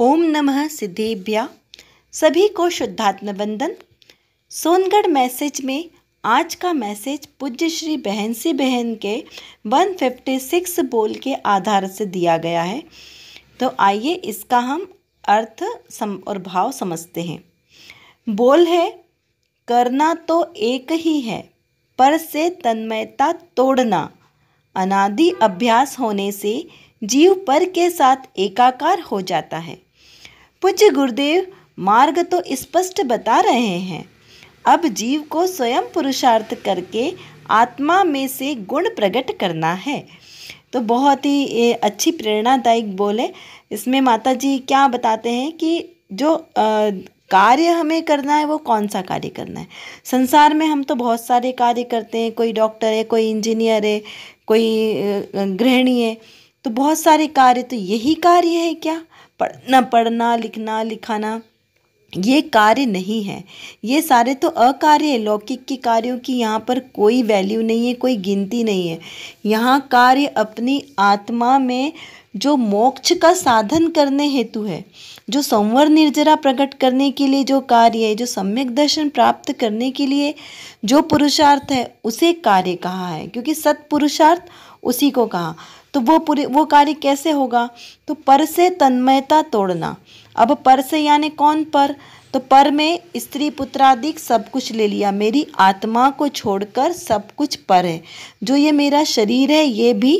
ओम नमः सिद्धेभ्या सभी को शुद्धात्म वंदन सोनगढ़ मैसेज में आज का मैसेज पूज्य श्री बहन सी बहन के 156 बोल के आधार से दिया गया है तो आइए इसका हम अर्थ सम और भाव समझते हैं बोल है करना तो एक ही है पर से तन्मयता तोड़ना अनादि अभ्यास होने से जीव पर के साथ एकाकार हो जाता है पूज्य गुरुदेव मार्ग तो स्पष्ट बता रहे हैं अब जीव को स्वयं पुरुषार्थ करके आत्मा में से गुण प्रकट करना है तो बहुत ही अच्छी प्रेरणादायक बोले इसमें माता जी क्या बताते हैं कि जो आ, कार्य हमें करना है वो कौन सा कार्य करना है संसार में हम तो बहुत सारे कार्य करते हैं कोई डॉक्टर है कोई इंजीनियर है कोई गृहिणी है तो बहुत सारे कार्य तो यही कार्य है क्या पढ़ना पढ़ना लिखना लिखाना ये कार्य नहीं है ये सारे तो अकार्य लौकिक के कार्यों की यहाँ पर कोई वैल्यू नहीं है कोई गिनती नहीं है यहाँ कार्य अपनी आत्मा में जो मोक्ष का साधन करने हेतु है जो संवर निर्जरा प्रकट करने के लिए जो कार्य है जो सम्यक दर्शन प्राप्त करने के लिए जो पुरुषार्थ है उसे कार्य कहा है क्योंकि सत्पुरुषार्थ उसी को कहा तो वो पूरे वो कार्य कैसे होगा तो पर से तन्मयता तोड़ना अब पर से यानी कौन पर तो पर में स्त्री पुत्रादिक सब कुछ ले लिया मेरी आत्मा को छोड़कर सब कुछ पर है जो ये मेरा शरीर है ये भी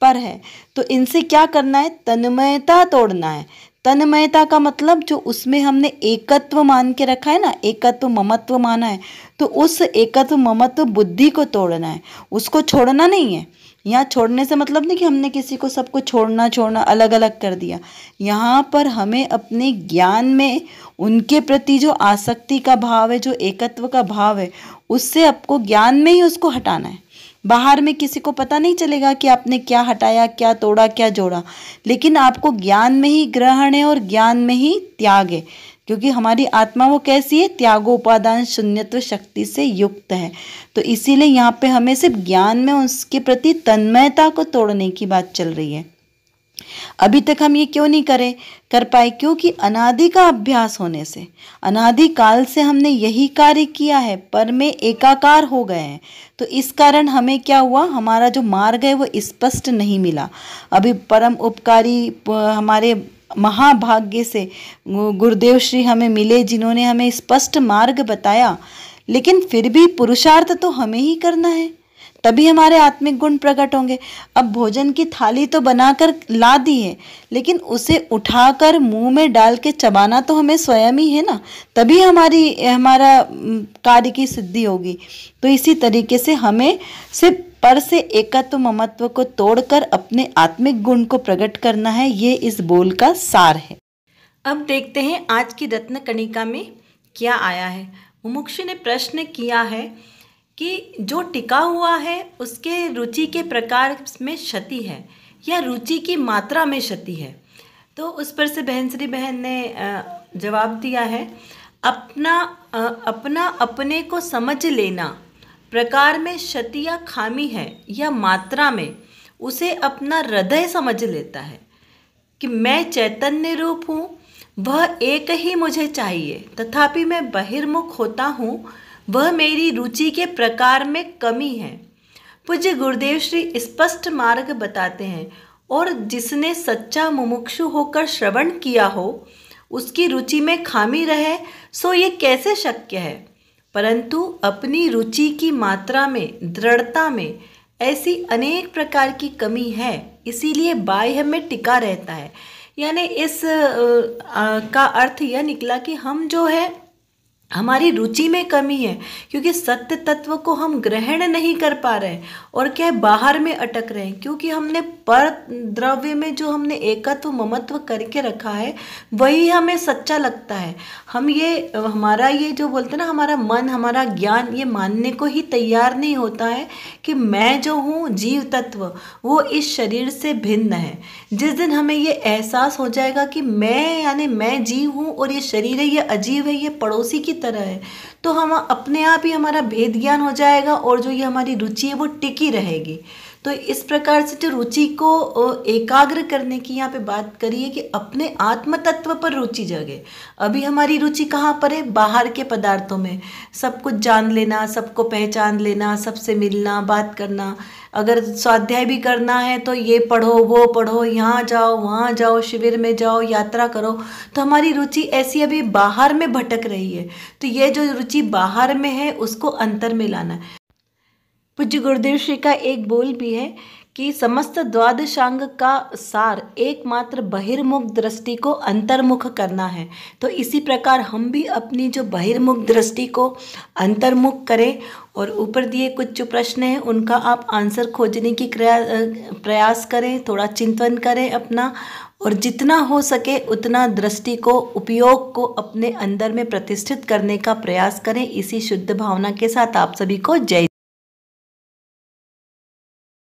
पर है तो इनसे क्या करना है तन्मयता तोड़ना है तन्मयता का मतलब जो उसमें हमने एकत्व मान के रखा है ना एकत्व ममत्व माना है तो उस एकत्व ममत्व बुद्धि को तोड़ना है उसको छोड़ना नहीं है यहाँ छोड़ने से मतलब नहीं कि हमने किसी को सबको छोड़ना छोड़ना अलग अलग कर दिया यहाँ पर हमें अपने ज्ञान में उनके प्रति जो आसक्ति का भाव है जो एकत्व का भाव है उससे आपको ज्ञान में ही उसको हटाना है बाहर में किसी को पता नहीं चलेगा कि आपने क्या हटाया क्या तोड़ा क्या जोड़ा लेकिन आपको ज्ञान में ही ग्रहण है और ज्ञान में ही त्याग है क्योंकि हमारी आत्मा वो कैसी है त्यागोपादान शून्यत्व शक्ति से युक्त है तो इसीलिए यहाँ पे हमें सिर्फ ज्ञान में उसके प्रति तन्मयता को तोड़ने की बात चल रही है अभी तक हम ये क्यों नहीं करें कर पाए क्योंकि अनादि का अभ्यास होने से अनादि काल से हमने यही कार्य किया है पर में एकाकार हो गए हैं तो इस कारण हमें क्या हुआ हमारा जो मार्ग है वो स्पष्ट नहीं मिला अभी परम उपकारी हमारे महाभाग्य से गुरुदेव श्री हमें मिले जिन्होंने हमें स्पष्ट मार्ग बताया लेकिन फिर भी पुरुषार्थ तो हमें ही करना है तभी हमारे आत्मिक गुण प्रकट होंगे अब भोजन की थाली तो बनाकर ला दी है लेकिन उसे उठाकर मुंह में डाल के चबाना तो हमें स्वयं ही है ना तभी हमारी हमारा कार्य की सिद्धि होगी तो इसी तरीके से हमें सिर्फ पर से एकत्व ममत्व को तोड़कर अपने आत्मिक गुण को प्रकट करना है ये इस बोल का सार है अब देखते हैं आज की रत्न कणिका में क्या आया है मुमुक्षी ने प्रश्न किया है कि जो टिका हुआ है उसके रुचि के प्रकार में क्षति है या रुचि की मात्रा में क्षति है तो उस पर से बहन श्री बहन ने जवाब दिया है अपना अपना अपने को समझ लेना प्रकार में क्षति या खामी है या मात्रा में उसे अपना हृदय समझ लेता है कि मैं चैतन्य रूप हूँ वह एक ही मुझे चाहिए तथापि मैं बहिर्मुख होता हूँ वह मेरी रुचि के प्रकार में कमी है पूज्य गुरुदेव श्री स्पष्ट मार्ग बताते हैं और जिसने सच्चा मुमुक्षु होकर श्रवण किया हो उसकी रुचि में खामी रहे सो ये कैसे शक्य है परंतु अपनी रुचि की मात्रा में दृढ़ता में ऐसी अनेक प्रकार की कमी है इसीलिए बाह्य में टिका रहता है यानी इस आ, का अर्थ यह निकला कि हम जो है हमारी रुचि में कमी है क्योंकि सत्य तत्व को हम ग्रहण नहीं कर पा रहे और क्या है बाहर में अटक रहे हैं क्योंकि हमने पर द्रव्य में जो हमने एकत्व ममत्व करके रखा है वही हमें सच्चा लगता है हम ये हमारा ये जो बोलते हैं ना हमारा मन हमारा ज्ञान ये मानने को ही तैयार नहीं होता है कि मैं जो हूँ जीव तत्व वो इस शरीर से भिन्न है जिस दिन हमें ये एहसास हो जाएगा कि मैं यानी मैं जीव हूँ और ये शरीर है ये अजीव है ये पड़ोसी की तरह है तो हम अपने आप ही हमारा भेद ज्ञान हो जाएगा और जो ये हमारी रुचि है वो टिकी रहेगी तो इस प्रकार से जो रुचि को एकाग्र करने की यहाँ पे बात करिए कि अपने आत्म तत्व पर रुचि जगे अभी हमारी रुचि कहाँ पर है बाहर के पदार्थों में सब कुछ जान लेना सबको पहचान लेना सबसे मिलना बात करना अगर स्वाध्याय भी करना है तो ये पढ़ो वो पढ़ो यहाँ जाओ वहाँ जाओ शिविर में जाओ यात्रा करो तो हमारी रुचि ऐसी अभी बाहर में भटक रही है तो ये जो रुचि बाहर में है उसको अंतर में लाना है पूज्य गुरुदेव श्री का एक बोल भी है कि समस्त द्वादशांग का सार एकमात्र बहिर्मुख दृष्टि को अंतर्मुख करना है तो इसी प्रकार हम भी अपनी जो बहिर्मुख दृष्टि को अंतर्मुख करें और ऊपर दिए कुछ जो प्रश्न हैं उनका आप आंसर खोजने की प्रयास करें थोड़ा चिंतन करें अपना और जितना हो सके उतना दृष्टि को उपयोग को अपने अंदर में प्रतिष्ठित करने का प्रयास करें इसी शुद्ध भावना के साथ आप सभी को जय